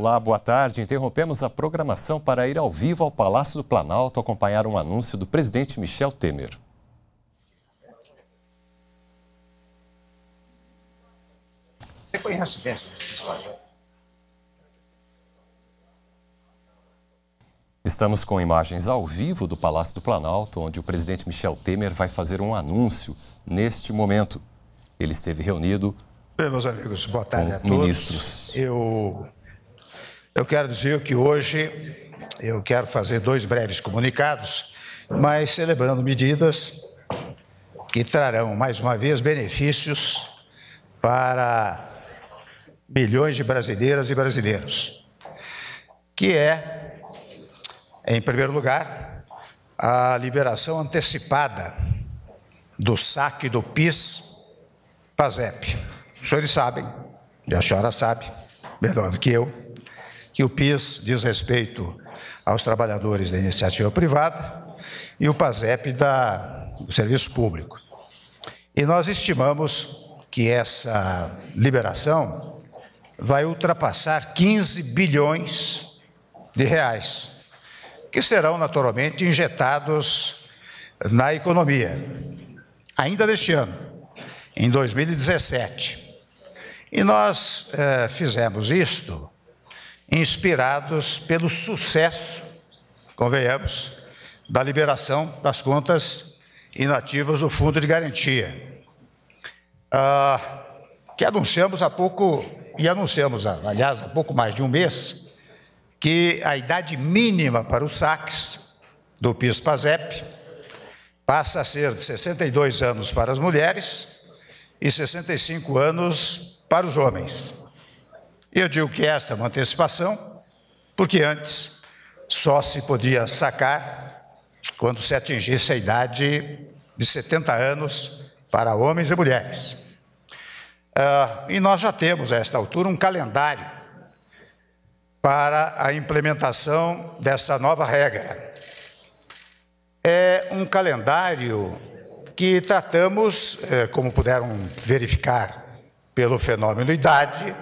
Olá, boa tarde. Interrompemos a programação para ir ao vivo ao Palácio do Planalto acompanhar um anúncio do presidente Michel Temer. Você conhece bem né? Estamos com imagens ao vivo do Palácio do Planalto, onde o presidente Michel Temer vai fazer um anúncio neste momento. Ele esteve reunido. Bem, meus amigos, boa tarde a todos. Ministros. Eu eu quero dizer que hoje eu quero fazer dois breves comunicados, mas celebrando medidas que trarão, mais uma vez, benefícios para milhões de brasileiras e brasileiros, que é, em primeiro lugar, a liberação antecipada do saque do PIS PASEP. Os senhores sabem, e a senhora sabe, melhor do que eu, que o PIS diz respeito aos trabalhadores da iniciativa privada e o PASEP da, do serviço público. E nós estimamos que essa liberação vai ultrapassar 15 bilhões de reais, que serão naturalmente injetados na economia, ainda neste ano, em 2017. E nós eh, fizemos isto inspirados pelo sucesso, convenhamos, da liberação das contas inativas do Fundo de Garantia, ah, que anunciamos há pouco, e anunciamos, aliás, há pouco mais de um mês, que a idade mínima para os saques do PIS-PASEP passa a ser de 62 anos para as mulheres e 65 anos para os homens. Eu digo que esta é uma antecipação, porque antes só se podia sacar quando se atingisse a idade de 70 anos para homens e mulheres. Ah, e nós já temos, a esta altura, um calendário para a implementação dessa nova regra. É um calendário que tratamos, eh, como puderam verificar pelo fenômeno idade,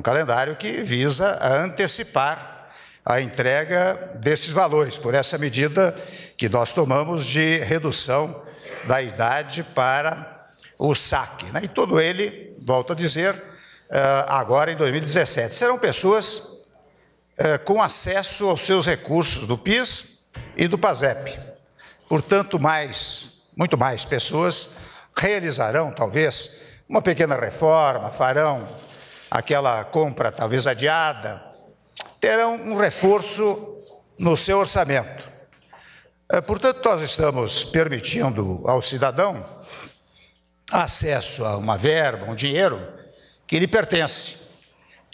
um calendário que visa antecipar a entrega desses valores, por essa medida que nós tomamos de redução da idade para o saque. Né? E todo ele, volto a dizer, eh, agora em 2017. Serão pessoas eh, com acesso aos seus recursos do PIS e do PASEP. Portanto, mais, muito mais pessoas realizarão, talvez, uma pequena reforma, farão aquela compra talvez adiada, terão um reforço no seu orçamento. É, portanto, nós estamos permitindo ao cidadão acesso a uma verba, um dinheiro que lhe pertence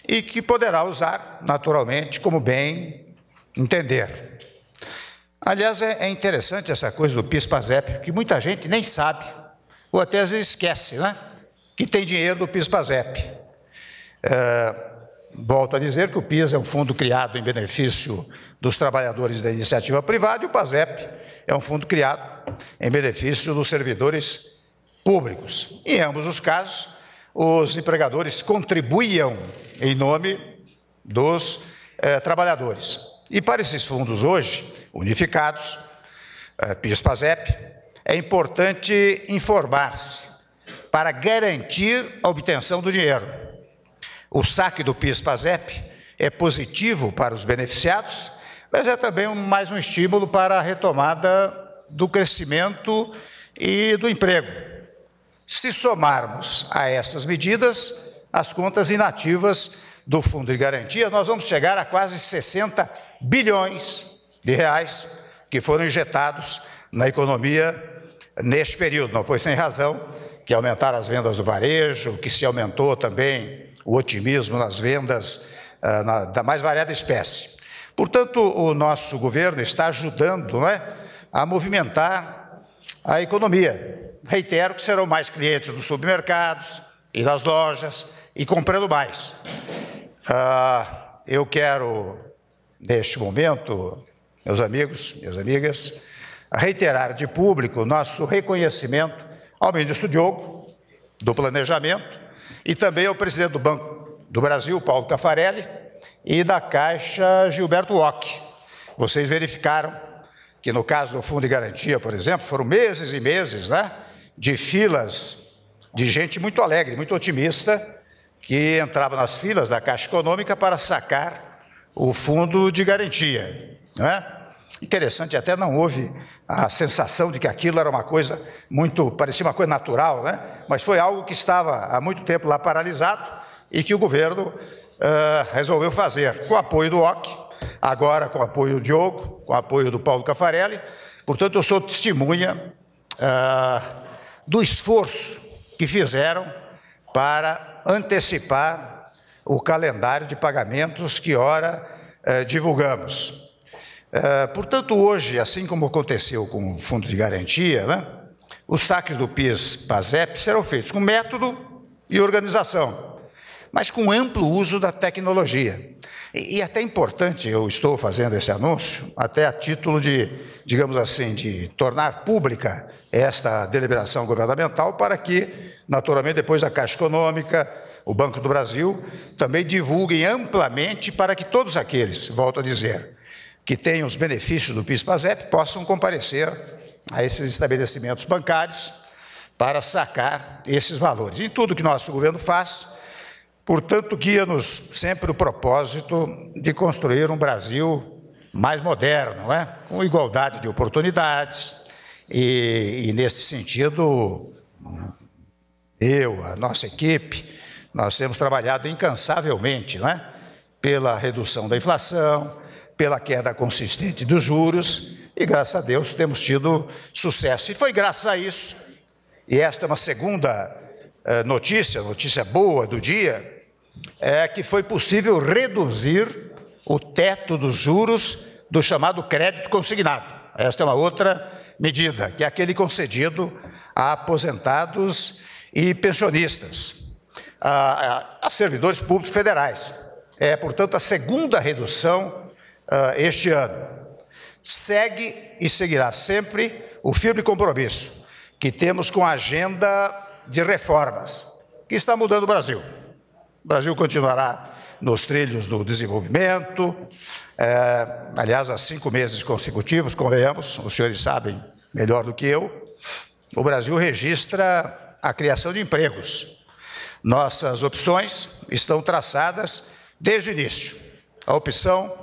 e que poderá usar naturalmente como bem entender. Aliás, é, é interessante essa coisa do PIS/PASEP, que muita gente nem sabe, ou até às vezes esquece, né? Que tem dinheiro do PIS/PASEP. É, volto a dizer que o PIS é um fundo criado em benefício dos trabalhadores da iniciativa privada e o PASEP é um fundo criado em benefício dos servidores públicos. Em ambos os casos, os empregadores contribuíam em nome dos é, trabalhadores. E para esses fundos hoje, unificados, é, PIS-PASEP, é importante informar-se para garantir a obtenção do dinheiro o saque do PIS-PASEP é positivo para os beneficiados, mas é também mais um estímulo para a retomada do crescimento e do emprego. Se somarmos a essas medidas as contas inativas do Fundo de Garantia, nós vamos chegar a quase 60 bilhões de reais que foram injetados na economia neste período. Não foi sem razão que aumentaram as vendas do varejo, que se aumentou também o otimismo nas vendas ah, na, da mais variada espécie. Portanto, o nosso governo está ajudando não é, a movimentar a economia. Reitero que serão mais clientes dos supermercados e das lojas e comprando mais. Ah, eu quero, neste momento, meus amigos, minhas amigas, reiterar de público nosso reconhecimento ao ministro Diogo do Planejamento e também é o presidente do Banco do Brasil, Paulo Tafarelli, e da Caixa, Gilberto Ock. Vocês verificaram que no caso do Fundo de Garantia, por exemplo, foram meses e meses né, de filas de gente muito alegre, muito otimista, que entrava nas filas da Caixa Econômica para sacar o fundo de garantia. Não é? Interessante, até não houve a sensação de que aquilo era uma coisa muito, parecia uma coisa natural, né? mas foi algo que estava há muito tempo lá paralisado e que o governo uh, resolveu fazer, com o apoio do OC, agora com o apoio do Diogo, com o apoio do Paulo Cafarelli. Portanto, eu sou testemunha uh, do esforço que fizeram para antecipar o calendário de pagamentos que ora uh, divulgamos. Eh, portanto, hoje, assim como aconteceu com o fundo de garantia, né, os saques do PIS-PASEP serão feitos com método e organização, mas com amplo uso da tecnologia. E, e é até importante, eu estou fazendo esse anúncio, até a título de, digamos assim, de tornar pública esta deliberação governamental para que, naturalmente, depois a Caixa Econômica, o Banco do Brasil, também divulguem amplamente para que todos aqueles, volto a dizer, que têm os benefícios do PIS-PASEP possam comparecer a esses estabelecimentos bancários para sacar esses valores. Em tudo que nosso governo faz, portanto, guia-nos sempre o propósito de construir um Brasil mais moderno, é? com igualdade de oportunidades, e, e nesse sentido, eu, a nossa equipe, nós temos trabalhado incansavelmente não é? pela redução da inflação, pela queda consistente dos juros e, graças a Deus, temos tido sucesso. E foi graças a isso, e esta é uma segunda eh, notícia, notícia boa do dia, é que foi possível reduzir o teto dos juros do chamado crédito consignado. Esta é uma outra medida, que é aquele concedido a aposentados e pensionistas, a, a, a servidores públicos federais. É, portanto, a segunda redução uh, este ano. Segue e seguirá sempre o firme compromisso que temos com a agenda de reformas que está mudando o Brasil. O Brasil continuará nos trilhos do desenvolvimento, é, aliás, há cinco meses consecutivos, convenhamos, os senhores sabem melhor do que eu, o Brasil registra a criação de empregos. Nossas opções estão traçadas desde o início. A opção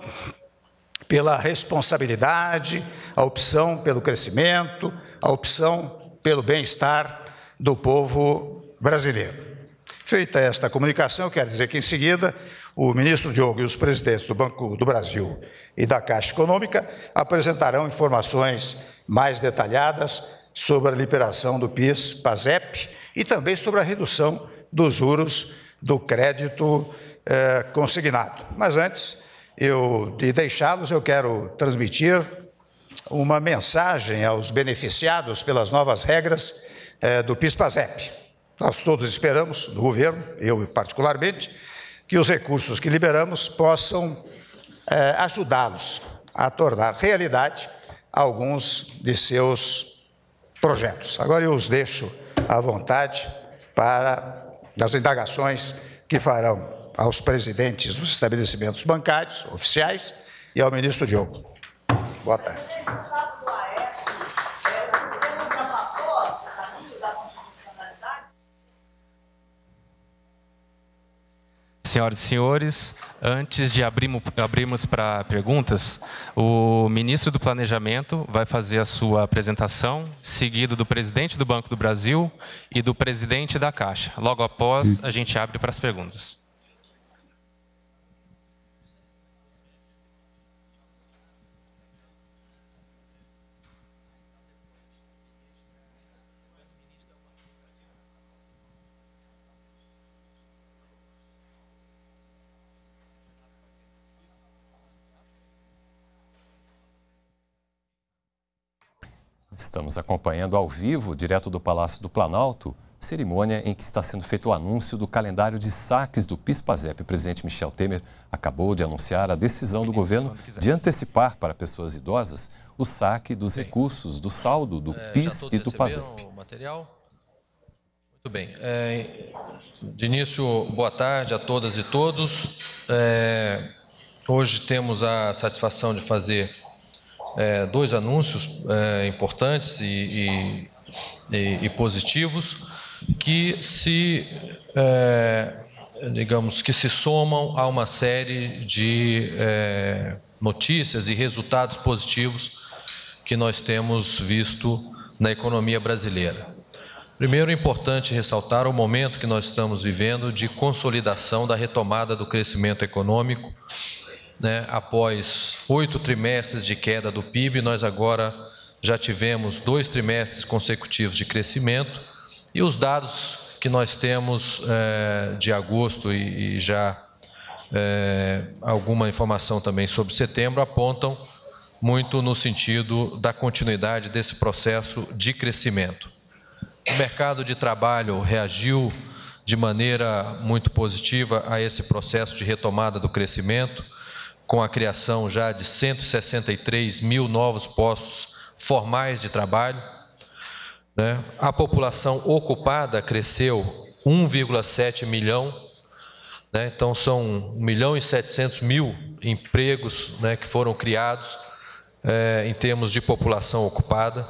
pela responsabilidade, a opção pelo crescimento, a opção pelo bem-estar do povo brasileiro. Feita esta comunicação, quero dizer que em seguida o ministro Diogo e os presidentes do Banco do Brasil e da Caixa Econômica apresentarão informações mais detalhadas sobre a liberação do PIS, PASEP e também sobre a redução dos juros do crédito eh, consignado. Mas antes, eu, de deixá-los, eu quero transmitir uma mensagem aos beneficiados pelas novas regras é, do pis Zep. Nós todos esperamos, do governo, eu particularmente, que os recursos que liberamos possam é, ajudá-los a tornar realidade alguns de seus projetos. Agora eu os deixo à vontade para as indagações que farão aos presidentes dos estabelecimentos bancários oficiais e ao ministro Diogo. Boa tarde. Senhoras e senhores, antes de abrirmos, abrirmos para perguntas, o ministro do Planejamento vai fazer a sua apresentação, seguido do presidente do Banco do Brasil e do presidente da Caixa. Logo após, a gente abre para as perguntas. Estamos acompanhando ao vivo, direto do Palácio do Planalto, cerimônia em que está sendo feito o anúncio do calendário de saques do PIS-PASEP. O presidente Michel Temer acabou de anunciar a decisão do governo de antecipar para pessoas idosas o saque dos recursos do saldo do é, PIS e do PASEP. material? Muito bem. É, de início, boa tarde a todas e todos. É, hoje temos a satisfação de fazer é, dois anúncios é, importantes e, e, e, positivos que se é, digamos que se somam a uma série de é, notícias e resultados positivos que nós temos visto na economia brasileira. Primeiro, é importante ressaltar o momento que nós estamos vivendo de consolidação da retomada do crescimento econômico né, após oito trimestres de queda do PIB, nós agora já tivemos dois trimestres consecutivos de crescimento e os dados que nós temos é, de agosto e, e já é, alguma informação também sobre setembro apontam muito no sentido da continuidade desse processo de crescimento. O mercado de trabalho reagiu de maneira muito positiva a esse processo de retomada do crescimento com a criação já de 163 mil novos postos formais de trabalho. Né? A população ocupada cresceu 1,7 milhão, né? então são 1 milhão e 700 mil empregos né, que foram criados é, em termos de população ocupada.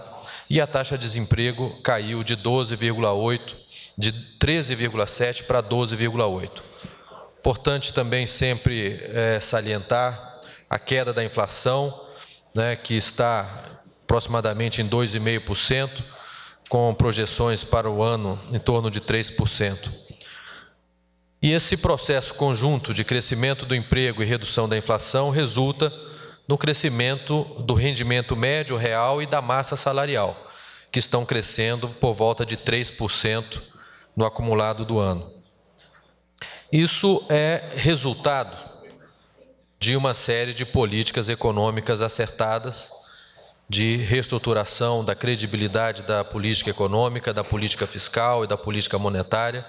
E a taxa de desemprego caiu de 12,8 de 13,7 para 12,8. Importante também sempre é, salientar a queda da inflação, né, que está aproximadamente em 2,5%, com projeções para o ano em torno de 3%. E esse processo conjunto de crescimento do emprego e redução da inflação resulta no crescimento do rendimento médio real e da massa salarial, que estão crescendo por volta de 3% no acumulado do ano. Isso é resultado de uma série de políticas econômicas acertadas, de reestruturação da credibilidade da política econômica, da política fiscal e da política monetária,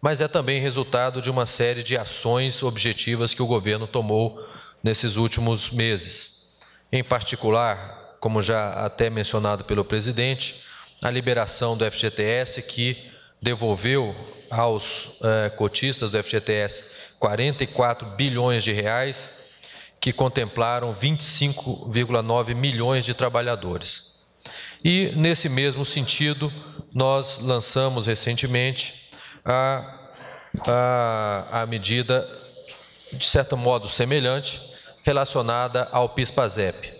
mas é também resultado de uma série de ações objetivas que o governo tomou nesses últimos meses. Em particular, como já até mencionado pelo presidente, a liberação do FGTS que devolveu aos é, cotistas do FGTS 44 bilhões de reais, que contemplaram 25,9 milhões de trabalhadores. E, nesse mesmo sentido, nós lançamos recentemente a, a, a medida, de certo modo semelhante, relacionada ao PIS-PASEP.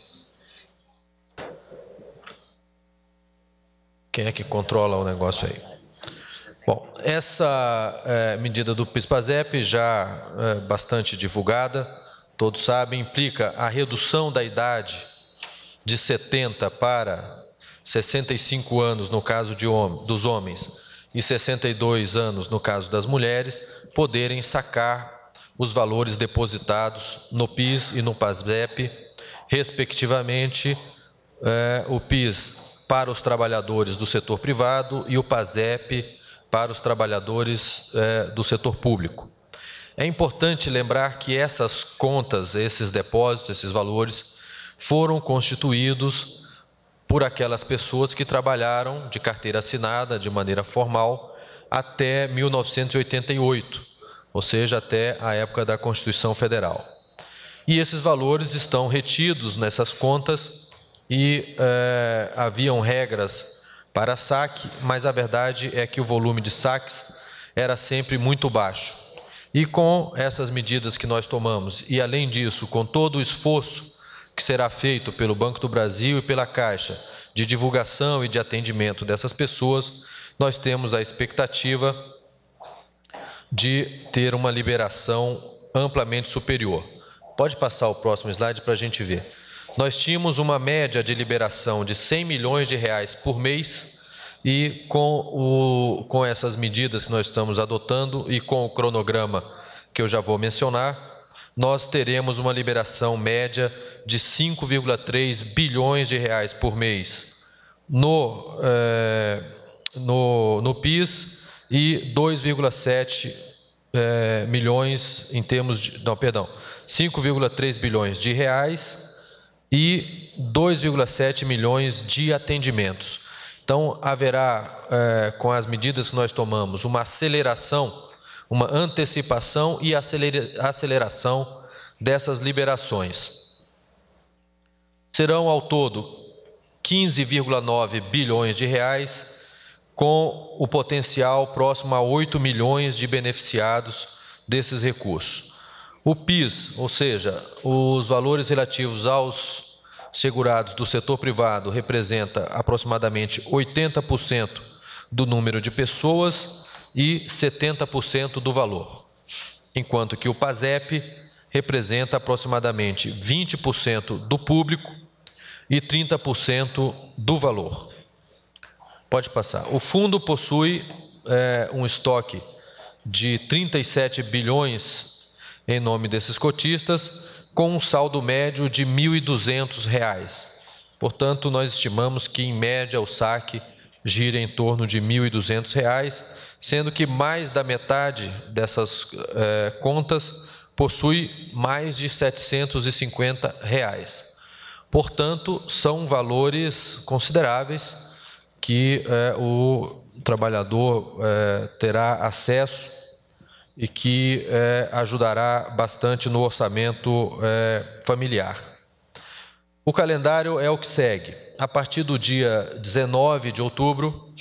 Quem é que controla o negócio aí? Bom, essa é, medida do PIS/PASEP já é, bastante divulgada, todos sabem, implica a redução da idade de 70 para 65 anos no caso de hom dos homens e 62 anos no caso das mulheres, poderem sacar os valores depositados no PIS e no PASEP, respectivamente, é, o PIS para os trabalhadores do setor privado e o PASEP para os trabalhadores é, do setor público. É importante lembrar que essas contas, esses depósitos, esses valores foram constituídos por aquelas pessoas que trabalharam de carteira assinada de maneira formal até 1988, ou seja, até a época da Constituição Federal. E esses valores estão retidos nessas contas e é, haviam regras para saque, mas a verdade é que o volume de saques era sempre muito baixo. E com essas medidas que nós tomamos, e além disso, com todo o esforço que será feito pelo Banco do Brasil e pela Caixa de divulgação e de atendimento dessas pessoas, nós temos a expectativa de ter uma liberação amplamente superior. Pode passar o próximo slide para a gente ver. Nós tínhamos uma média de liberação de 100 milhões de reais por mês e com, o, com essas medidas que nós estamos adotando e com o cronograma que eu já vou mencionar, nós teremos uma liberação média de 5,3 bilhões de reais por mês no, é, no, no PIS e 2,7 é, eh, milhões em termos de. Não, perdão, 5,3 bilhões de reais e 2,7 milhões de atendimentos. Então, haverá, é, com as medidas que nós tomamos, uma aceleração, uma antecipação e acelera aceleração dessas liberações. Serão ao todo 15,9 bilhões de reais, com o potencial próximo a 8 milhões de beneficiados desses recursos. O PIS, ou seja, os valores relativos aos segurados do setor privado, representa aproximadamente 80% do número de pessoas e 70% do valor, enquanto que o PASEP representa aproximadamente 20% do público e 30% do valor. Pode passar. O fundo possui é, um estoque de 37 bilhões em nome desses cotistas, com um saldo médio de R$ 1.200. Portanto, nós estimamos que, em média, o saque gira em torno de R$ 1.200, sendo que mais da metade dessas eh, contas possui mais de R$ 750. Reais. Portanto, são valores consideráveis que eh, o trabalhador eh, terá acesso e que é, ajudará bastante no orçamento é, familiar. O calendário é o que segue. A partir do dia 19 de outubro,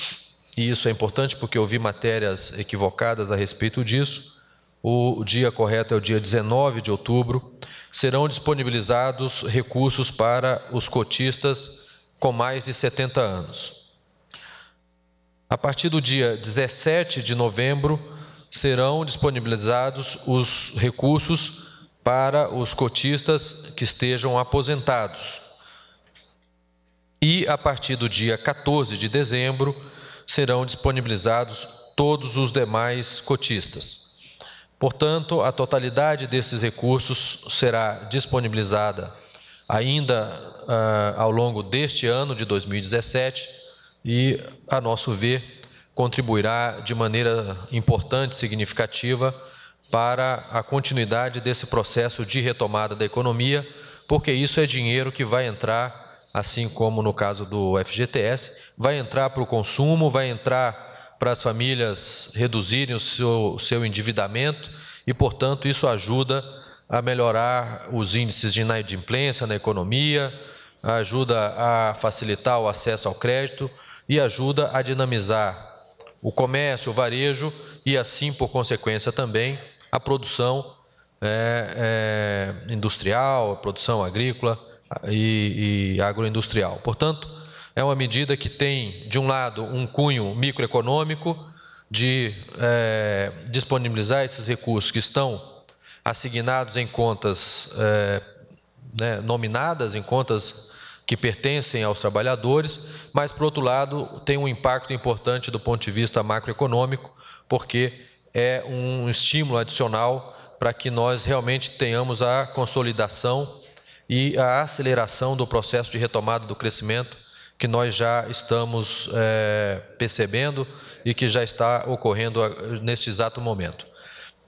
e isso é importante porque eu vi matérias equivocadas a respeito disso, o dia correto é o dia 19 de outubro, serão disponibilizados recursos para os cotistas com mais de 70 anos. A partir do dia 17 de novembro, serão disponibilizados os recursos para os cotistas que estejam aposentados. E a partir do dia 14 de dezembro serão disponibilizados todos os demais cotistas. Portanto, a totalidade desses recursos será disponibilizada ainda ah, ao longo deste ano de 2017 e, a nosso ver, contribuirá de maneira importante, significativa, para a continuidade desse processo de retomada da economia, porque isso é dinheiro que vai entrar, assim como no caso do FGTS, vai entrar para o consumo, vai entrar para as famílias reduzirem o seu, seu endividamento e, portanto, isso ajuda a melhorar os índices de inadimplência na economia, ajuda a facilitar o acesso ao crédito e ajuda a dinamizar o comércio, o varejo e assim, por consequência, também a produção é, é, industrial, a produção agrícola e, e agroindustrial. Portanto, é uma medida que tem, de um lado, um cunho microeconômico de é, disponibilizar esses recursos que estão assignados em contas é, né, nominadas, em contas que pertencem aos trabalhadores, mas, por outro lado, tem um impacto importante do ponto de vista macroeconômico, porque é um estímulo adicional para que nós realmente tenhamos a consolidação e a aceleração do processo de retomada do crescimento que nós já estamos é, percebendo e que já está ocorrendo eh, neste exato momento.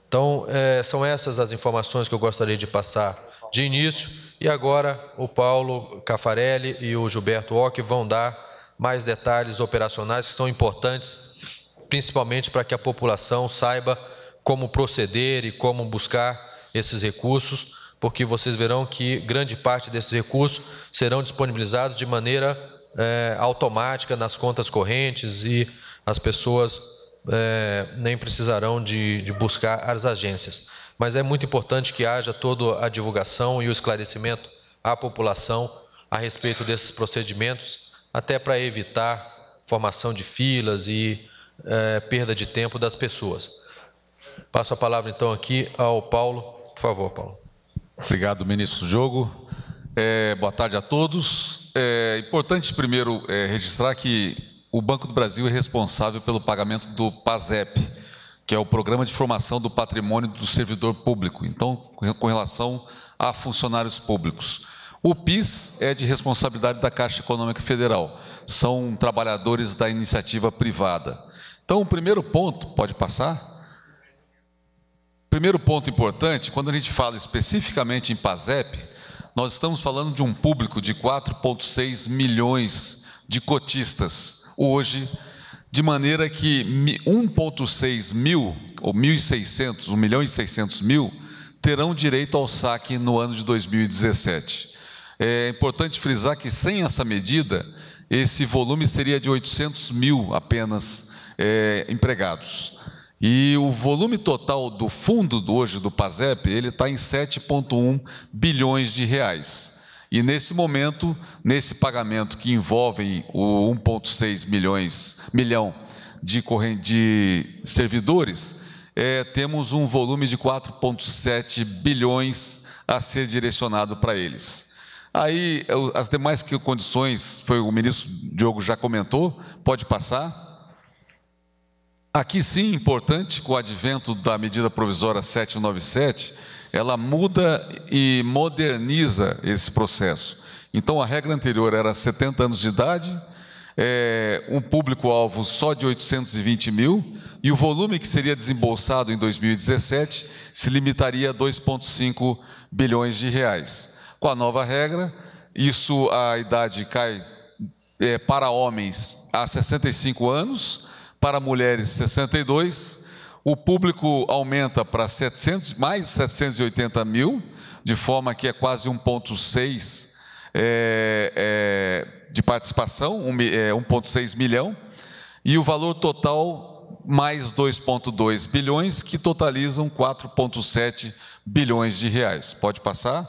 Então, é, são essas as informações que eu gostaria de passar de início. E agora o Paulo Cafarelli e o Gilberto Ock vão dar mais detalhes operacionais que são importantes, principalmente para que a população saiba como proceder e como buscar esses recursos, porque vocês verão que grande parte desses recursos serão disponibilizados de maneira é, automática nas contas correntes e as pessoas é, nem precisarão de, de buscar as agências mas é muito importante que haja toda a divulgação e o esclarecimento à população a respeito desses procedimentos, até para evitar formação de filas e é, perda de tempo das pessoas. Passo a palavra então aqui ao Paulo. Por favor, Paulo. Obrigado, ministro Jogo. É, boa tarde a todos. É importante primeiro é, registrar que o Banco do Brasil é responsável pelo pagamento do PASEP, que é o Programa de Formação do Patrimônio do Servidor Público, então, com relação a funcionários públicos. O PIS é de responsabilidade da Caixa Econômica Federal, são trabalhadores da iniciativa privada. Então, o primeiro ponto, pode passar? Primeiro ponto importante, quando a gente fala especificamente em PASEP, nós estamos falando de um público de 4,6 milhões de cotistas, hoje de maneira que 1,6 mil, ou 1.600, 1 milhão e 600 mil, terão direito ao saque no ano de 2017. É importante frisar que, sem essa medida, esse volume seria de 800 mil apenas é, empregados. E o volume total do fundo hoje do PASEP, ele está em 7,1 bilhões de reais. E nesse momento, nesse pagamento que envolve o 1,6 milhões milhão de, de servidores, é, temos um volume de 4,7 bilhões a ser direcionado para eles. Aí, as demais condições, foi o ministro Diogo já comentou, pode passar. Aqui sim, importante, com o advento da medida provisória 797, ela muda e moderniza esse processo. Então, a regra anterior era 70 anos de idade, é, um público-alvo só de 820 mil, e o volume que seria desembolsado em 2017 se limitaria a 2,5 bilhões de reais. Com a nova regra, isso a idade cai é, para homens a 65 anos, para mulheres 62 o público aumenta para 700, mais 780 mil, de forma que é quase 1,6 é, é, de participação, 1,6 é, milhão, e o valor total mais 2,2 bilhões, que totalizam 4,7 bilhões de reais. Pode passar?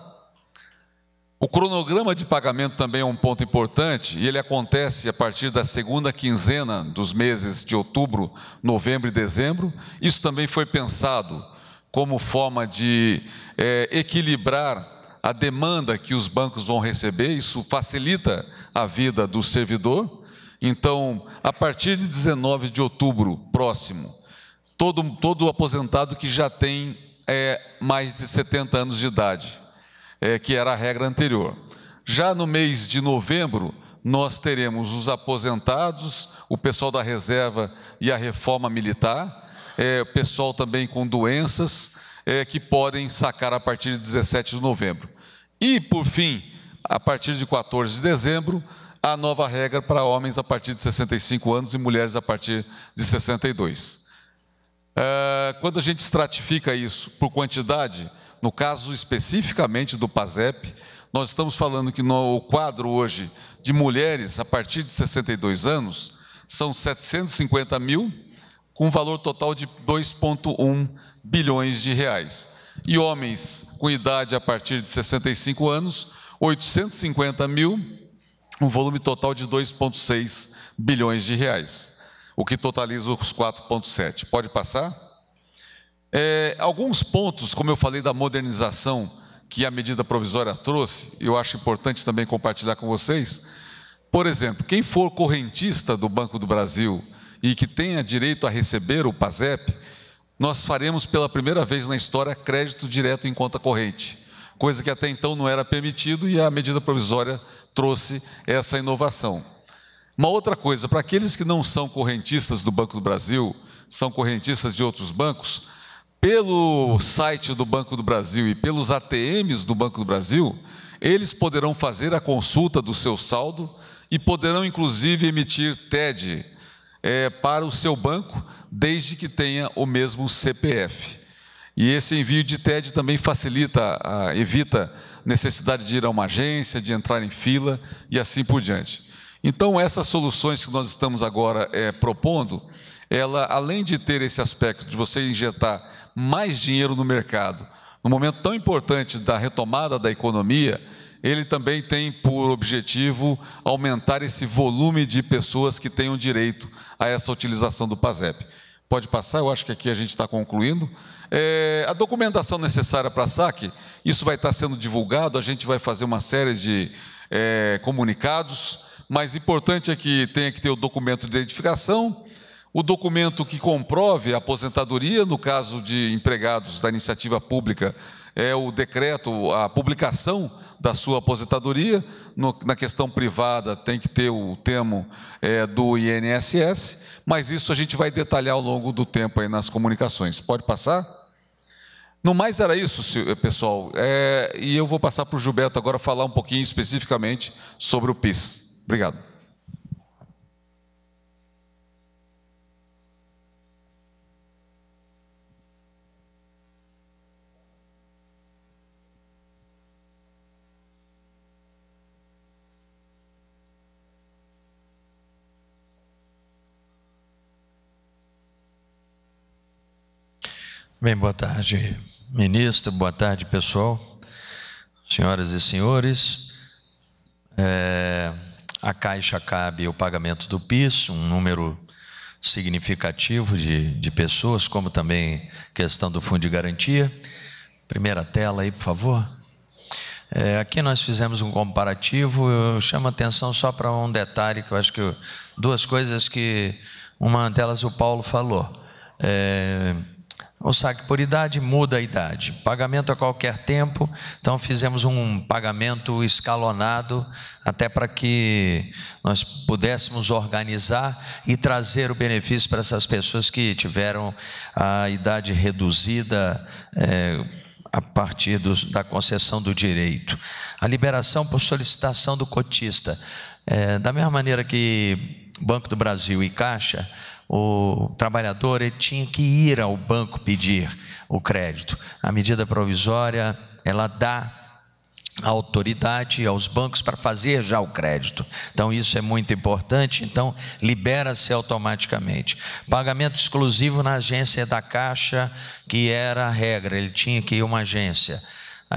O cronograma de pagamento também é um ponto importante e ele acontece a partir da segunda quinzena dos meses de outubro, novembro e dezembro. Isso também foi pensado como forma de é, equilibrar a demanda que os bancos vão receber, isso facilita a vida do servidor. Então, a partir de 19 de outubro próximo, todo, todo aposentado que já tem é, mais de 70 anos de idade é, que era a regra anterior. Já no mês de novembro, nós teremos os aposentados, o pessoal da reserva e a reforma militar, é, pessoal também com doenças, é, que podem sacar a partir de 17 de novembro. E, por fim, a partir de 14 de dezembro, a nova regra para homens a partir de 65 anos e mulheres a partir de 62. É, ah, quando a gente estratifica isso por quantidade, no caso especificamente do PASEP, nós estamos falando que no quadro hoje de mulheres a partir de 62 anos são 750 mil, com valor total de 2,1 bilhões de reais. E homens com idade a partir de 65 anos, 850 mil, um volume total de 2,6 bilhões de reais, o que totaliza os 4,7. Pode passar? É, alguns pontos, como eu falei, da modernização que a medida provisória trouxe, eu acho importante também compartilhar com vocês. Por exemplo, quem for correntista do Banco do Brasil e que tenha direito a receber o PASEP, nós faremos pela primeira vez na história crédito direto em conta corrente, coisa que até então não era permitido e a medida provisória trouxe essa inovação. Uma outra coisa, para aqueles que não são correntistas do Banco do Brasil, são correntistas de outros bancos, pelo site do Banco do Brasil e pelos ATMs do Banco do Brasil, eles poderão fazer a consulta do seu saldo e poderão, inclusive, emitir TED é, para o seu banco, desde que tenha o mesmo CPF. E esse envio de TED também facilita, a, evita necessidade de ir a uma agência, de entrar em fila e assim por diante. Então, essas soluções que nós estamos agora é, propondo, ela, além de ter esse aspecto de você injetar mais dinheiro no mercado. No momento tão importante da retomada da economia, ele também tem por objetivo aumentar esse volume de pessoas que tenham direito a essa utilização do PASEP. Pode passar, eu acho que aqui a gente está concluindo. É, a documentação necessária para a SAC, isso vai estar sendo divulgado, a gente vai fazer uma série de é, comunicados, mas importante é que tenha que ter o documento de identificação, o documento que comprove a aposentadoria, no caso de empregados da iniciativa pública, é o decreto, a publicação da sua aposentadoria. No, na questão privada, tem que ter o termo é, do INSS, mas isso a gente vai detalhar ao longo do tempo aí nas comunicações. Pode passar? No mais era isso, pessoal. É, e eu vou passar para o Gilberto agora falar um pouquinho especificamente sobre o PIS. Obrigado. Bem, boa tarde, ministro, boa tarde, pessoal, senhoras e senhores. É, a Caixa cabe o pagamento do PIS, um número significativo de, de pessoas, como também questão do fundo de garantia. Primeira tela aí, por favor. É, aqui nós fizemos um comparativo, eu chamo a atenção só para um detalhe, que eu acho que eu, duas coisas que uma delas o Paulo falou. É, o saque por idade muda a idade. Pagamento a qualquer tempo, então fizemos um pagamento escalonado, até para que nós pudéssemos organizar e trazer o benefício para essas pessoas que tiveram a idade reduzida. É, a partir dos, da concessão do direito. A liberação por solicitação do cotista. É, da mesma maneira que Banco do Brasil e Caixa, o trabalhador ele tinha que ir ao banco pedir o crédito. A medida provisória ela dá a autoridade aos bancos para fazer já o crédito. Então isso é muito importante, então libera-se automaticamente. Pagamento exclusivo na agência da Caixa, que era a regra, ele tinha que ir uma agência.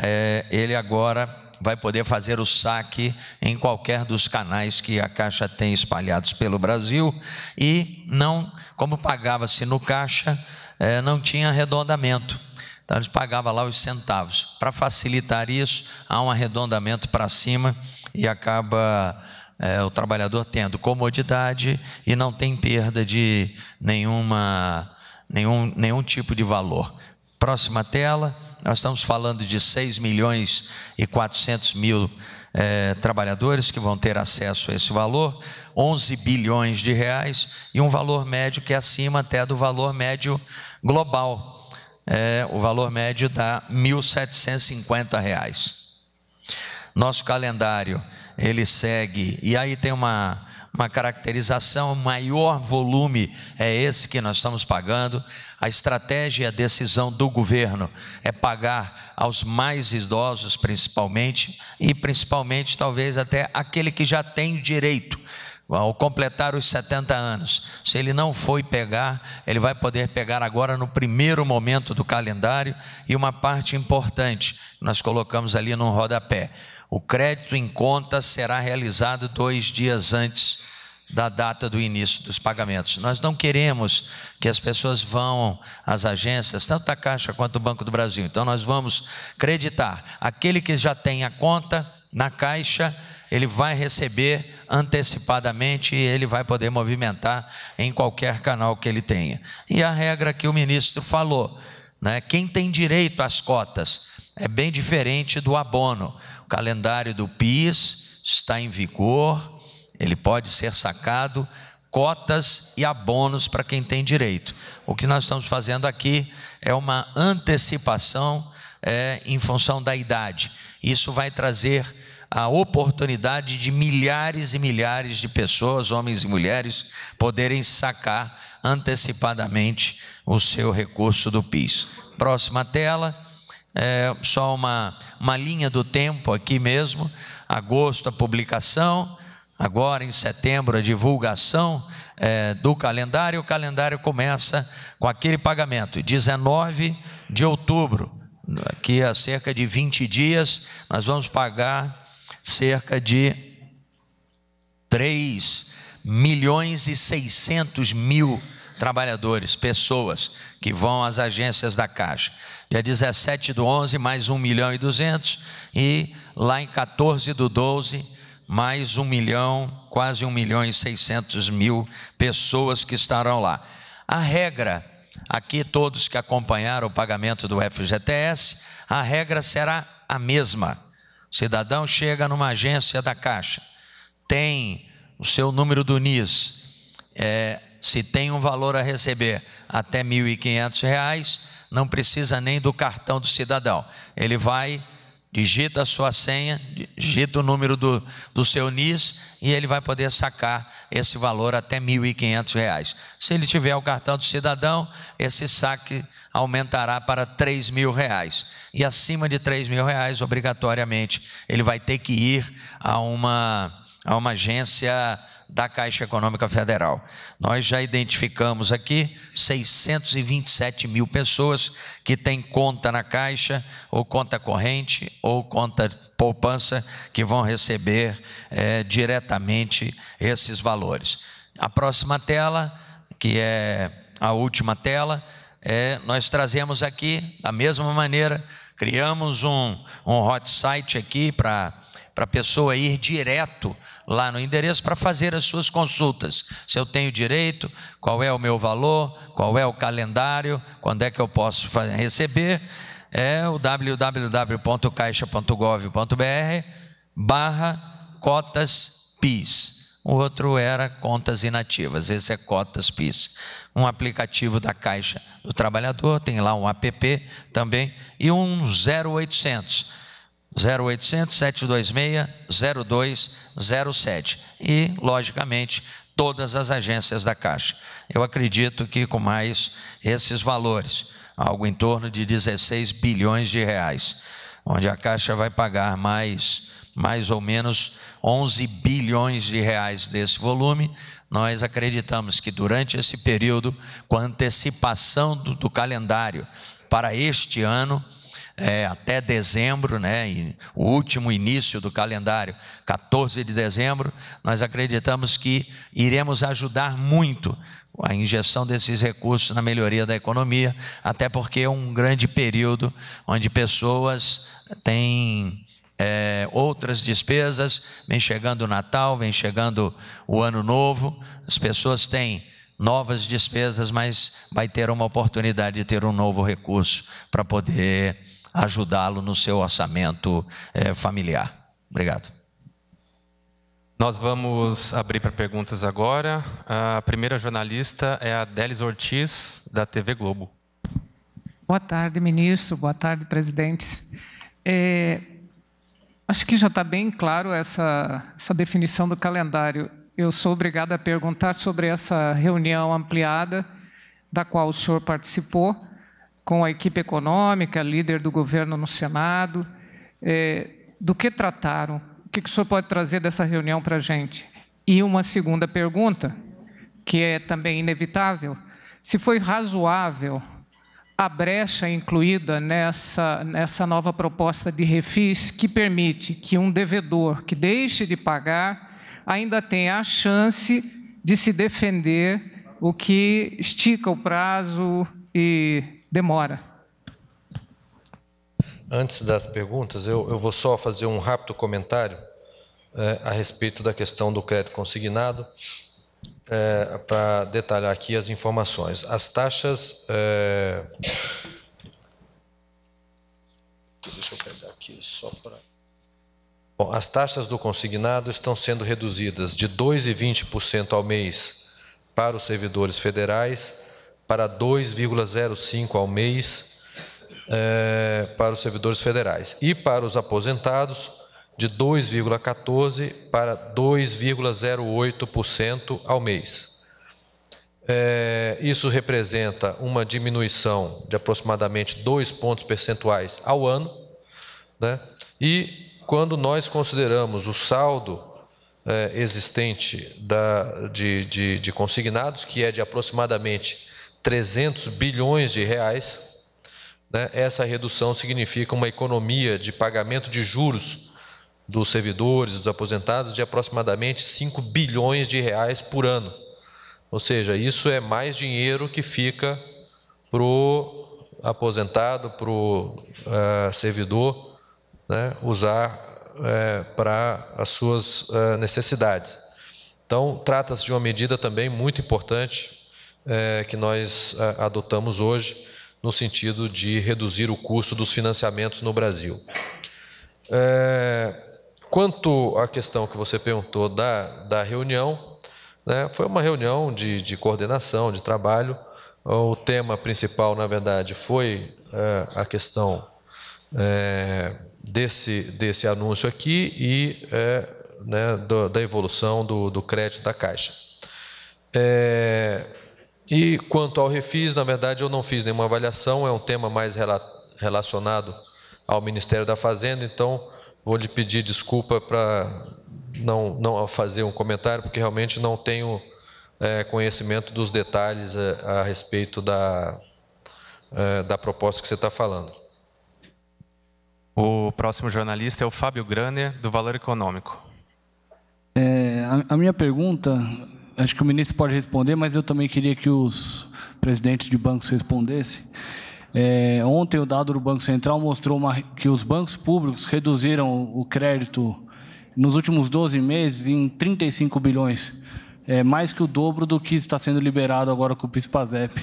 É, ele agora vai poder fazer o saque em qualquer dos canais que a Caixa tem espalhados pelo Brasil e não, como pagava-se no caixa, é, não tinha arredondamento. Então eles pagavam lá os centavos. Para facilitar isso, há um arredondamento para cima e acaba é, o trabalhador tendo comodidade e não tem perda de nenhuma, nenhum, nenhum tipo de valor. Próxima tela. Nós estamos falando de 6 milhões e 400 mil é, trabalhadores que vão ter acesso a esse valor, 11 bilhões de reais e um valor médio que é acima até do valor médio global. É, o valor médio dá R$ 1.750. Reais. Nosso calendário, ele segue, e aí tem uma uma caracterização, maior volume é esse que nós estamos pagando. A estratégia e a decisão do governo é pagar aos mais idosos, principalmente, e principalmente, talvez, até aquele que já tem direito ao completar os 70 anos. Se ele não foi pegar, ele vai poder pegar agora no primeiro momento do calendário e uma parte importante nós colocamos ali num rodapé. O crédito em conta será realizado dois dias antes da data do início dos pagamentos. Nós não queremos que as pessoas vão às agências, tanto da Caixa quanto do Banco do Brasil. Então, nós vamos creditar. Aquele que já tem a conta na Caixa, ele vai receber antecipadamente e ele vai poder movimentar em qualquer canal que ele tenha. E a regra que o ministro falou, né? quem tem direito às cotas? é bem diferente do abono. O calendário do PIS está em vigor, ele pode ser sacado cotas e abonos para quem tem direito. O que nós estamos fazendo aqui é uma antecipação é, em função da idade. Isso vai trazer a oportunidade de milhares e milhares de pessoas, homens e mulheres, poderem sacar antecipadamente o seu recurso do PIS. Próxima tela é, só uma, uma linha do tempo aqui mesmo. Agosto, a publicação. Agora, em setembro, a divulgação é, do calendário. O calendário começa com aquele pagamento, 19 de outubro. Aqui há cerca de 20 dias, nós vamos pagar cerca de 3 milhões e 600 mil trabalhadores, pessoas que vão às agências da Caixa. É dia 17 do 11, mais 1 milhão e 200, e lá em 14 do 12, mais 1 milhão, quase 1 milhão e 600 mil pessoas que estarão lá. A regra, aqui todos que acompanharam o pagamento do FGTS, a regra será a mesma. O cidadão chega numa agência da Caixa, tem o seu número do NIS, é, se tem um valor a receber até R$ 1.500, não precisa nem do cartão do cidadão. Ele vai, digita a sua senha, digita o número do, do seu NIS e ele vai poder sacar esse valor até R$ 1.500. Se ele tiver o cartão do cidadão, esse saque aumentará para R$ reais. E acima de R$ reais, obrigatoriamente, ele vai ter que ir a uma a uma agência da Caixa Econômica Federal. Nós já identificamos aqui 627 mil pessoas que têm conta na Caixa, ou conta corrente, ou conta poupança, que vão receber é, diretamente esses valores. A próxima tela, que é a última tela, é, nós trazemos aqui, da mesma maneira, criamos um, um hot site aqui para para a pessoa ir direto lá no endereço para fazer as suas consultas. Se eu tenho direito, qual é o meu valor, qual é o calendário, quando é que eu posso receber, é o www.caixa.gov.br barra cotas PIS. O outro era contas inativas, esse é Cotas PIS. Um aplicativo da Caixa do Trabalhador, tem lá um app também, e um 0800 0800 726 0207 e, logicamente, todas as agências da Caixa. Eu acredito que com mais esses valores, algo em torno de 16 bilhões de reais, onde a Caixa vai pagar mais mais ou menos 11 bilhões de reais desse volume. Nós acreditamos que durante esse período, com antecipação do, do calendário para este ano, é, até dezembro, né, o último início do calendário, 14 de dezembro, nós acreditamos que iremos ajudar muito a injeção desses recursos na melhoria da economia, até porque é um grande período onde pessoas têm é, outras despesas, vem chegando o Natal, vem chegando o Ano Novo, as pessoas têm novas despesas, mas vai ter uma oportunidade de ter um novo recurso para poder ajudá-lo no seu orçamento é, familiar. Obrigado. Nós vamos abrir para perguntas agora. A primeira jornalista é a Délis Ortiz, da TV Globo. Boa tarde, ministro. Boa tarde, presidente. É, acho que já está bem claro essa, essa definição do calendário. Eu sou obrigada a perguntar sobre essa reunião ampliada da qual o senhor participou com a equipe econômica, líder do governo no Senado. É, do que trataram? O que, que o senhor pode trazer dessa reunião para a gente? E uma segunda pergunta, que é também inevitável: se foi razoável a brecha incluída nessa, nessa nova proposta de refis que permite que um devedor que deixe de pagar ainda tenha a chance de se defender, o que estica o prazo e demora. Antes das perguntas, eu, eu vou só fazer um rápido comentário é, a respeito da questão do crédito consignado, é, eh, para detalhar aqui as informações. As taxas. É... Deixa eu pegar aqui só para. Bom, as taxas do consignado estão sendo reduzidas de 2,20% ao mês para os servidores federais para 2,05 ao mês é, para os servidores federais. E para os aposentados, de 2,14% para 2,08% ao mês. É, isso representa uma diminuição de aproximadamente 2 pontos percentuais ao ano. Né? E quando nós consideramos o saldo é, existente da, de, de, de consignados, que é de aproximadamente 300 bilhões de reais, né, essa redução significa uma economia de pagamento de juros dos servidores, dos aposentados, de aproximadamente 5 bilhões de reais por ano. Ou seja, isso é mais dinheiro que fica para o aposentado, para o uh, eh, servidor né, usar uh, eh, para as suas uh, necessidades. Então, trata-se de uma medida também muito importante é, que nós a, é, adotamos hoje no sentido de reduzir o custo dos financiamentos no Brasil. É, quanto à questão que você perguntou da, da reunião, né, foi uma reunião de, de coordenação, de trabalho. O tema principal, na verdade, foi é, a questão é, desse, desse anúncio aqui e é, né, do, da evolução do, do crédito da Caixa. É, e quanto ao refis, na verdade eu não fiz nenhuma avaliação, é um tema mais rela relacionado ao Ministério da Fazenda, então vou lhe pedir desculpa para não, não fazer um comentário, porque realmente não tenho é, conhecimento dos detalhes a, é, a respeito da, é, da proposta que você está falando. O próximo jornalista é o Fábio Graner, do Valor Econômico. É, a, a minha pergunta acho que o ministro pode responder, mas eu também queria que os presidentes de bancos respondessem. É, ontem o dado do Banco Central mostrou uma, que os bancos públicos reduziram o crédito nos últimos 12 meses em 35 bilhões, é, mais que o dobro do que está sendo liberado agora com o PIS/PASEP.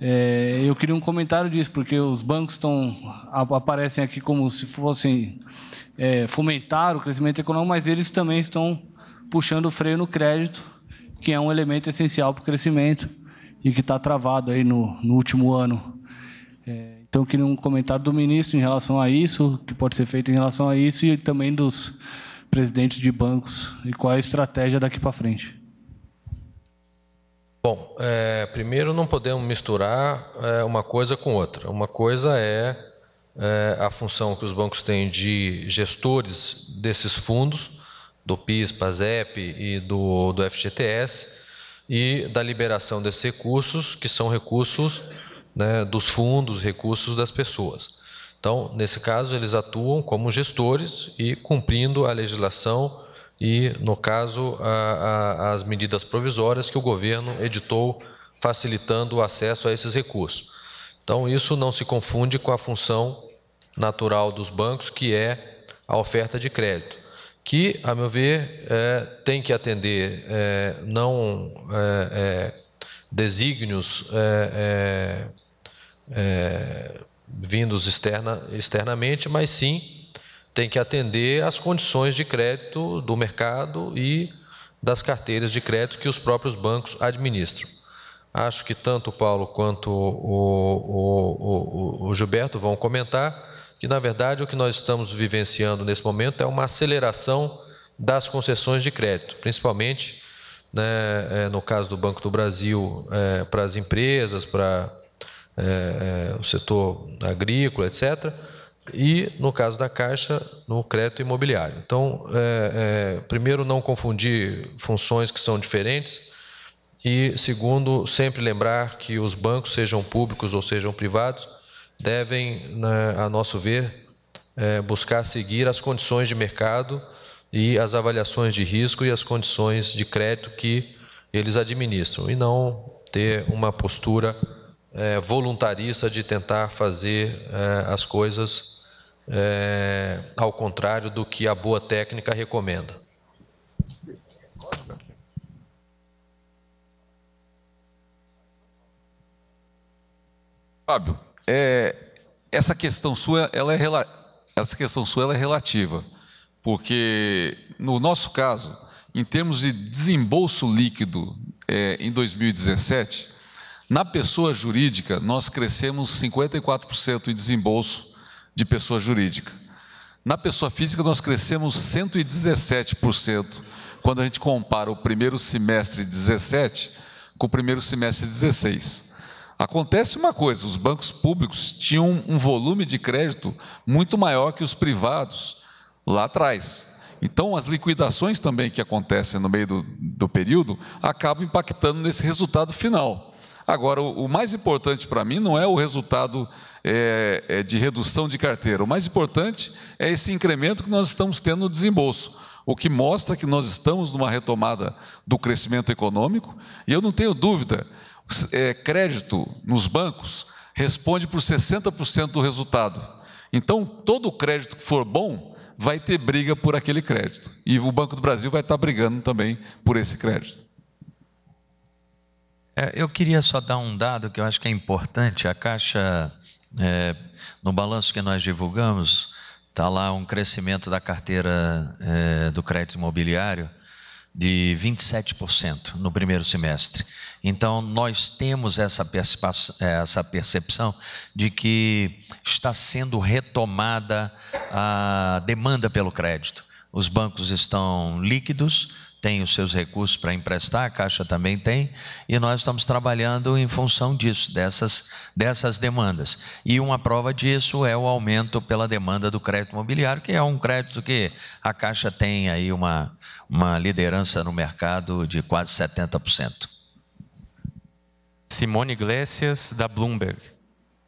É, eu queria um comentário disso, porque os bancos estão aparecem aqui como se fossem é, fomentar o crescimento econômico, mas eles também estão puxando o freio no crédito que é um elemento essencial para o crescimento e que está travado aí no, no último ano. É, então, eu queria um comentário do ministro em relação a isso, que pode ser feito em relação a isso, e também dos presidentes de bancos, e qual é a estratégia daqui para frente. Bom, é, primeiro não podemos misturar é, uma coisa com outra. Uma coisa é, é, a função que os bancos têm de gestores desses fundos do PIS, PASEP e do, do FGTS e da liberação desses recursos, que são recursos né, dos fundos, recursos das pessoas. Então, nesse caso, eles atuam como gestores e cumprindo a legislação e, no caso, a, a, as medidas provisórias que o governo editou facilitando o acesso a esses recursos. Então, isso não se confunde com a função natural dos bancos, que é a oferta de crédito que, a meu ver, é, tem que atender é, não é, é desígnios é, é, vindos externa, externamente, mas sim tem que atender às condições de crédito do mercado e das carteiras de crédito que os próprios bancos administram. Acho que tanto o Paulo quanto o, o, o, o Gilberto vão comentar que na verdade o que nós estamos vivenciando nesse momento é uma aceleração das concessões de crédito, principalmente né, é, no caso do Banco do Brasil é, para as empresas, para é, é o setor agrícola, etc., e no caso da Caixa, no crédito imobiliário. Então, é, é, primeiro, não confundir funções que são diferentes. E segundo, sempre lembrar que os bancos, sejam públicos ou sejam privados, devem, né, a nosso ver, é, buscar seguir as condições de mercado e as avaliações de risco e as condições de crédito que eles administram, e não ter uma postura é, voluntarista de tentar fazer é, as coisas ao contrário do que a boa técnica recomenda. Fábio é, essa questão sua, ela é, essa questão sua ela é relativa, porque no nosso caso, em termos de desembolso líquido é, em 2017, na pessoa jurídica nós crescemos 54% em desembolso de pessoa jurídica. Na pessoa física nós crescemos 117% quando a gente compara o primeiro semestre de 17 com o primeiro semestre de 16. Acontece uma coisa: os bancos públicos tinham um volume de crédito muito maior que os privados lá atrás. Então, as liquidações também que acontecem no meio do, do período acabam impactando nesse resultado final. Agora, o, o mais importante para mim não é o resultado é, é de redução de carteira, o mais importante é esse incremento que nós estamos tendo no desembolso o que mostra que nós estamos numa retomada do crescimento econômico, e eu não tenho dúvida é, crédito nos bancos responde por 60% do resultado. Então, todo crédito que for bom vai ter briga por aquele crédito. E o Banco do Brasil vai estar brigando também por esse crédito. É, eu queria só dar um dado que eu acho que é importante. A Caixa, é, no balanço que nós divulgamos, está lá um crescimento da carteira é, do crédito imobiliário de 27% no primeiro semestre. Então, nós temos eh, essa, percepção de que está sendo retomada a demanda pelo crédito. Os bancos estão líquidos, tem os seus recursos para emprestar, a Caixa também tem, e nós estamos trabalhando em função disso, dessas, dessas demandas. E uma prova disso é o aumento pela demanda do crédito imobiliário, que é um crédito que a Caixa tem aí uma, uma liderança no mercado de quase 70%. Simone Iglesias, da Bloomberg.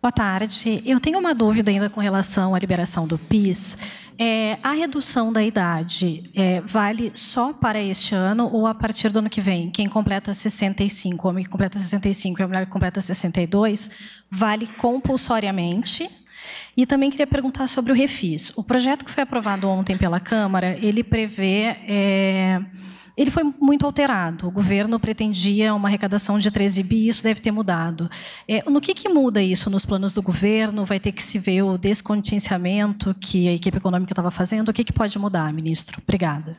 Boa tarde. Eu tenho uma dúvida ainda com relação à liberação do PIS. É, a redução da idade é, vale só para este ano ou a partir do ano que vem? Quem completa 65, homem que completa 65 e a mulher que completa 62, vale compulsoriamente? E também queria perguntar sobre o refis. O projeto que foi aprovado ontem pela Câmara, ele prevê... É, ele foi muito alterado. O governo pretendia uma arrecadação de 13 bi, isso deve ter mudado. É, no que, que muda isso nos planos do governo? Vai ter que se ver o descontenciamento que a equipe econômica estava fazendo? O que, que pode mudar, ministro? Obrigada.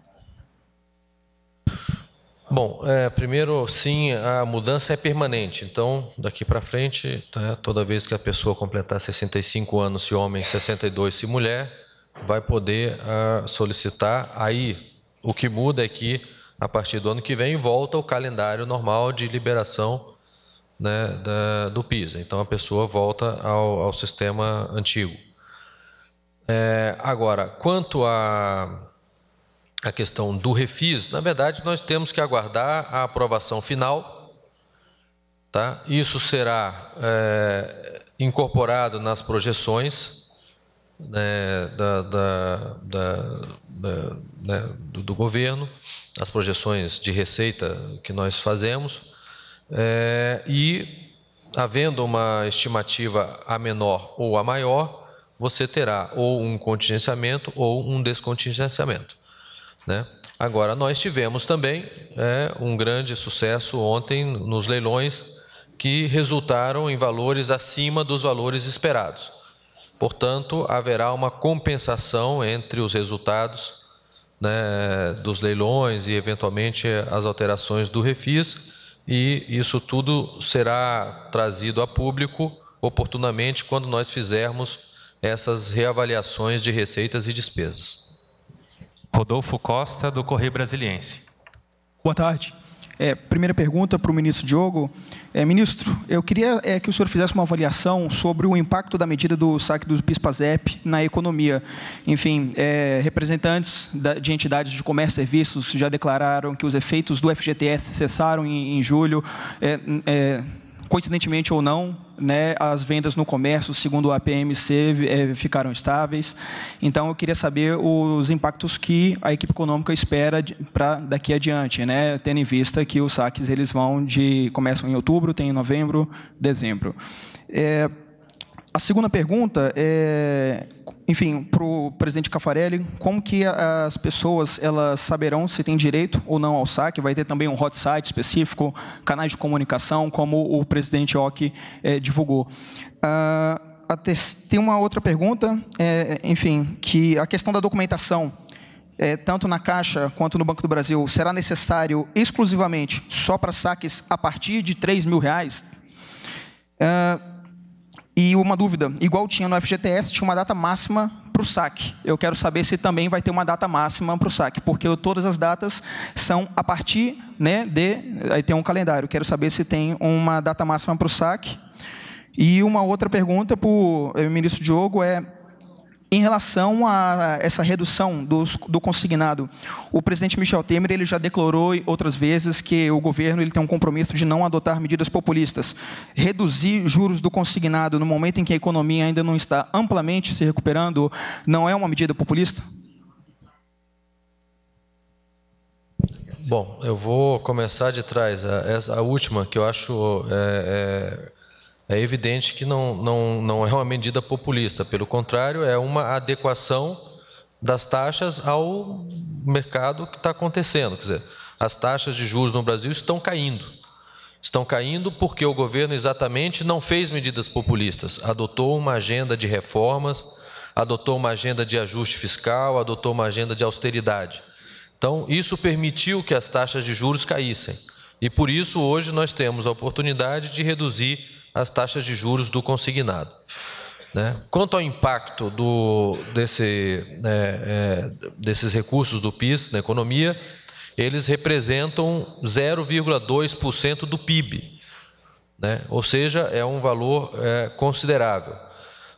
Bom, é, primeiro, sim, a mudança é permanente. Então, daqui para frente, tá, toda vez que a pessoa completar 65 anos, se homem, 62 se mulher, vai poder ah, solicitar. Aí, o que muda é que a partir do ano que vem volta o calendário normal de liberação né, da, do PISA. Então a pessoa volta ao, ao sistema antigo. É, agora, quanto à a, a questão do refis, na verdade nós temos que aguardar a aprovação final. Tá? Isso será é, incorporado nas projeções né, da, da, da, né, do, do, governo, as projeções de receita que nós fazemos, é, e havendo uma estimativa a menor ou a maior, você terá ou um contingenciamento ou um descontingenciamento. Né? Agora, nós tivemos também é, um grande sucesso ontem nos leilões que resultaram em valores acima dos valores esperados. Portanto, haverá uma compensação entre os resultados né, dos leilões e, eventualmente, as alterações do refis, e isso tudo será trazido a público oportunamente quando nós fizermos essas reavaliações de receitas e despesas. Rodolfo Costa, do Correio Brasiliense. Boa tarde. É, primeira pergunta para o ministro Diogo. É, ministro, eu queria é, que o senhor fizesse uma avaliação sobre o impacto da medida do saque do PIS-PASEP na economia. Enfim, é, representantes de entidades de comércio e serviços já declararam que os efeitos do FGTS cessaram em, em julho. É, é, Coincidentemente ou não, né, as vendas no comércio, segundo a PMC, é, eh, ficaram estáveis. Então, eu queria saber os impactos que a equipe econômica espera para daqui adiante, né, tendo em vista que os saques eles vão de começam em outubro, tem em novembro, dezembro. É, a segunda pergunta é enfim, para o presidente Cafarelli, como que as pessoas elas saberão se tem direito ou não ao saque? Vai ter também um hot site específico, canais de comunicação, como o presidente Ock é, divulgou. Uh, ter, tem uma outra pergunta, é, enfim, que a questão da documentação, é, tanto na Caixa quanto no Banco do Brasil, será necessário exclusivamente só para saques a partir de 3 mil reais? Uh, e uma dúvida, igual tinha no FGTS, tinha uma data máxima para o saque. Eu quero saber se também vai ter uma data máxima para o saque, porque todas as datas são a partir né, de... Aí tem um calendário, quero saber se tem uma data máxima para o saque. E uma outra pergunta para o eh, ministro Diogo é em relação a essa redução dos, do consignado, o presidente Michel Temer ele já declarou outras vezes que o governo ele tem um compromisso de não adotar medidas populistas. Reduzir juros do consignado no momento em que a economia ainda não está amplamente se recuperando não é uma medida populista? Bom, eu vou começar de trás. A, a última, que eu acho é, é é evidente que não, não, não é uma medida populista, pelo contrário, é uma adequação das taxas ao mercado que está acontecendo. Quer dizer, as taxas de juros no Brasil estão caindo. Estão caindo porque o governo exatamente não fez medidas populistas, adotou uma agenda de reformas, adotou uma agenda de ajuste fiscal, adotou uma agenda de austeridade. Então, isso permitiu que as taxas de juros caíssem. E por isso, hoje, nós temos a oportunidade de reduzir as taxas de juros do consignado. Né? Quanto ao impacto do, desse, é, é, desses recursos do PIS na economia, eles representam 0,2% do PIB, né? ou seja, é um valor é, considerável.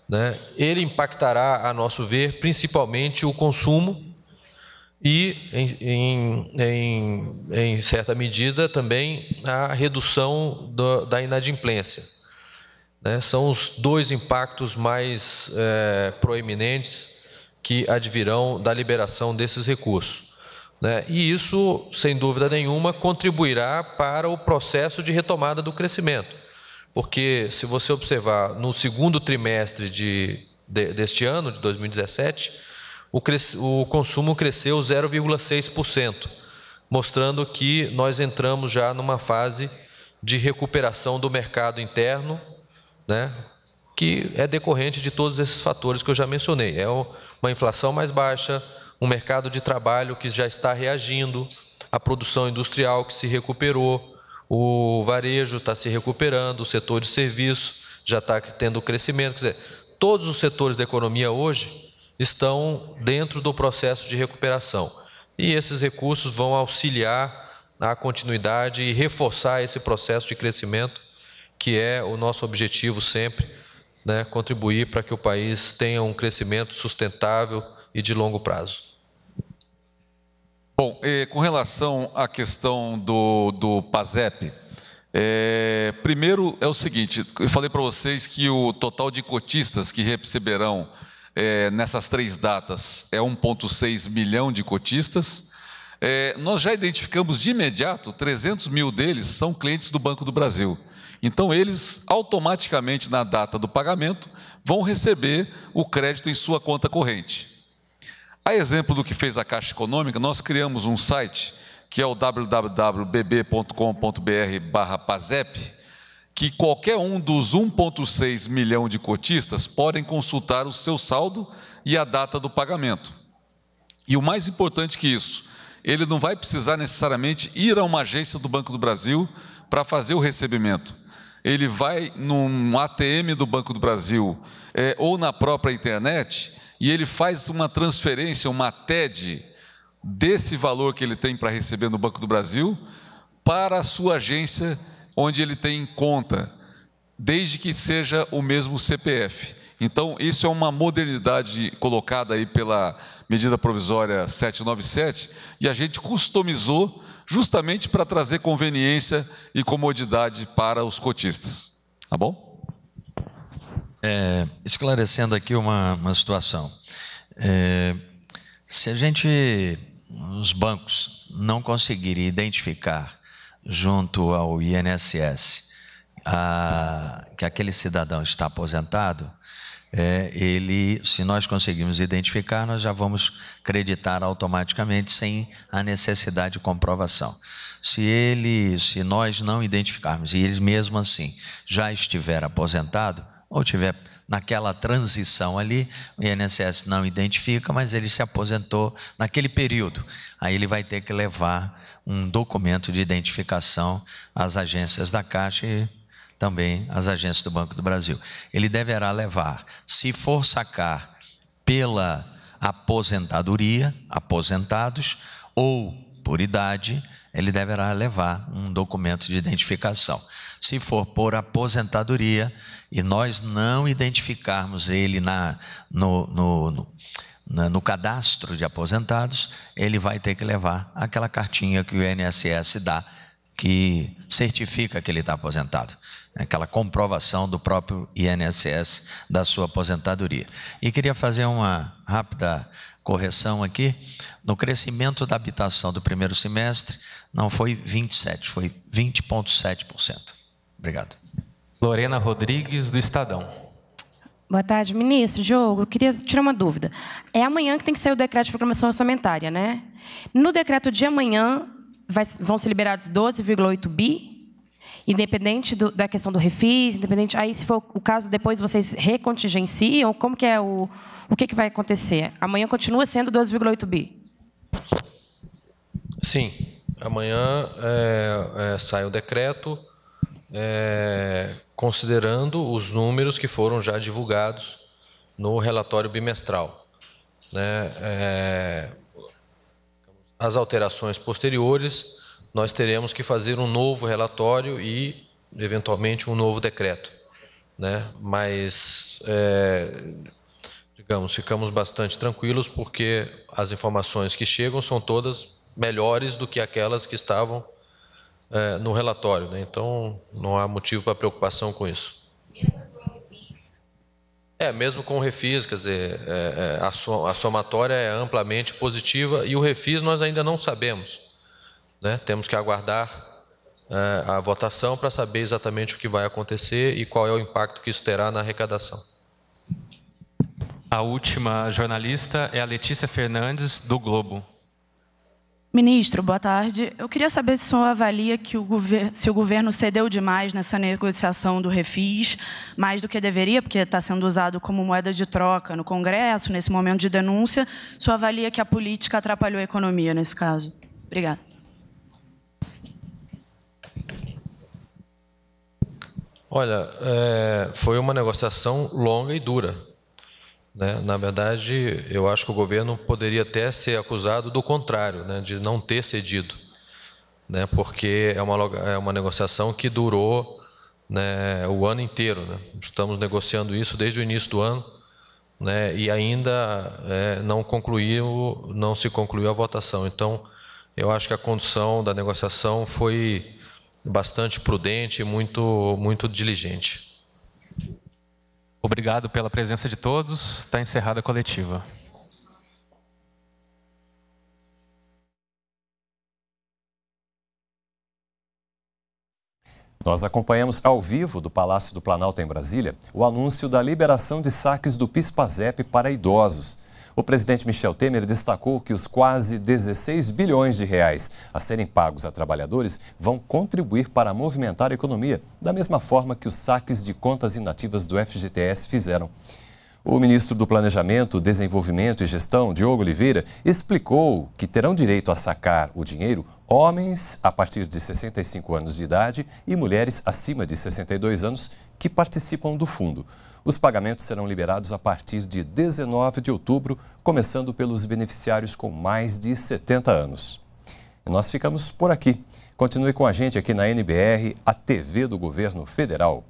Né? Ele impactará, a nosso ver, principalmente o consumo e, em, em, em, em certa medida, também a redução do, da inadimplência. Né? São os dois impactos mais é, proeminentes que advirão da liberação desses recursos. Né? E isso, sem dúvida nenhuma, contribuirá para o processo de retomada do crescimento. Porque, se você observar, no segundo trimestre de, de, deste ano, de 2017, o, cres, o consumo cresceu 0,6%, mostrando que nós entramos já numa fase de recuperação do mercado interno né, que é decorrente de todos esses fatores que eu já mencionei. É uma inflação mais baixa, um mercado de trabalho que já está reagindo, a produção industrial que se recuperou, o varejo está se recuperando, o setor de serviço já está tendo crescimento. Quer dizer, todos os setores da economia hoje estão dentro do processo de recuperação. E esses recursos vão auxiliar a continuidade e reforçar esse processo de crescimento que é o nosso objetivo sempre, né, contribuir para que o país tenha um crescimento sustentável e de longo prazo. Bom, eh, com relação à questão do, do PASEP, eh, primeiro é o seguinte: eu falei para vocês que o total de cotistas que receberão eh, nessas três datas é 1,6 milhão de cotistas. Eh, nós já identificamos de imediato 300 mil deles são clientes do Banco do Brasil. Então, eles automaticamente, na data do pagamento, vão receber o crédito em sua conta corrente. A exemplo do que fez a Caixa Econômica, nós criamos um site que é o www.bb.com.br/pazep, que qualquer um dos 1,6 milhão de cotistas podem consultar o seu saldo e a data do pagamento. E o mais importante que isso, ele não vai precisar necessariamente ir a uma agência do Banco do Brasil para fazer o recebimento ele vai num ATM do Banco do Brasil é, ou na própria internet e ele faz uma transferência, uma TED, desse valor que ele tem para receber no Banco do Brasil para a sua agência onde ele tem conta, desde que seja o mesmo CPF. Então, isso é uma modernidade colocada aí pela medida provisória 797 e a gente customizou justamente para trazer conveniência e comodidade para os cotistas. Tá bom? É, esclarecendo aqui uma, uma situação. É, se a gente, os bancos, não conseguirem identificar junto ao INSS a, que aquele cidadão está aposentado, é, ele, se nós conseguirmos identificar, nós já vamos acreditar automaticamente sem a necessidade de comprovação. Se ele, se nós não identificarmos e ele mesmo assim já estiver aposentado ou tiver naquela transição ali, o INSS não identifica, mas ele se aposentou naquele período. Aí ele vai ter que levar um documento de identificação às agências da Caixa e também as agências do Banco do Brasil. Ele deverá levar, se for sacar pela aposentadoria, aposentados, ou por idade, ele deverá levar um documento de identificação. Se for por aposentadoria e nós não identificarmos ele na, no, no, no no cadastro de aposentados, ele vai ter que levar aquela cartinha que o INSS dá, que certifica que ele está aposentado aquela comprovação do próprio INSS da sua aposentadoria. E queria fazer uma rápida correção aqui. No crescimento da habitação do primeiro semestre, não foi 27, foi 20,7%. Obrigado. Lorena Rodrigues, do Estadão. Boa tarde, ministro. Diogo, eu queria tirar uma dúvida. É amanhã que tem que sair o decreto de programação orçamentária, né? No decreto de amanhã, vai, vão ser liberados 12,8 bi independente do, da questão do refis, independente. Aí, se for o caso, depois vocês recontingenciam. Como que é o o que, que vai acontecer? Amanhã continua sendo 12,8 bi? Sim, amanhã é, é, sai o decreto é, considerando os números que foram já divulgados no relatório bimestral. Né? É, as alterações posteriores nós teremos que fazer um novo relatório e, eventualmente, um novo decreto. Né? Mas, é, digamos, ficamos bastante tranquilos porque as informações que chegam são todas melhores do que aquelas que estavam é, no relatório. Né? Então, não há motivo para preocupação com isso. É, mesmo com o refis, quer dizer, é, é a, a somatória é amplamente positiva e o refis nós ainda não sabemos. Né? Temos que aguardar é, a votação para saber exatamente o que vai acontecer e qual é o impacto que isso terá na arrecadação. A última jornalista é a Letícia Fernandes, do Globo. Ministro, boa tarde. Eu queria saber se o senhor avalia que o se o governo cedeu demais nessa negociação do refis, mais do que deveria, porque está sendo usado como moeda de troca no Congresso, nesse momento de denúncia. O senhor avalia que a política atrapalhou a economia nesse caso? Obrigada. Olha, é, foi uma negociação longa e dura. Né? Na verdade, eu acho que o governo poderia até ser acusado do contrário, né? de não ter cedido, né? porque é uma, é uma negociação que durou né, o ano inteiro. Né? Estamos negociando isso desde o início do ano né? e ainda é, não, concluiu, não se concluiu a votação. Então, eu acho que a condução da negociação foi bastante prudente e muito, muito diligente. Obrigado pela presença de todos. Está encerrada a coletiva. Nós acompanhamos ao vivo do Palácio do Planalto em Brasília o anúncio da liberação de saques do PIS-PASEP para idosos. O presidente Michel Temer destacou que os quase 16 bilhões de reais a serem pagos a trabalhadores vão contribuir para movimentar a economia, da mesma forma que os saques de contas inativas do FGTS fizeram. O ministro do Planejamento, Desenvolvimento e Gestão, Diogo Oliveira, explicou que terão direito a sacar o dinheiro homens a partir de 65 anos de idade e mulheres acima de 62 anos que participam do fundo. Os pagamentos serão liberados a partir de 19 de outubro, começando pelos beneficiários com mais de 70 anos. nós ficamos por aqui. Continue com a gente aqui na NBR, a TV do Governo Federal.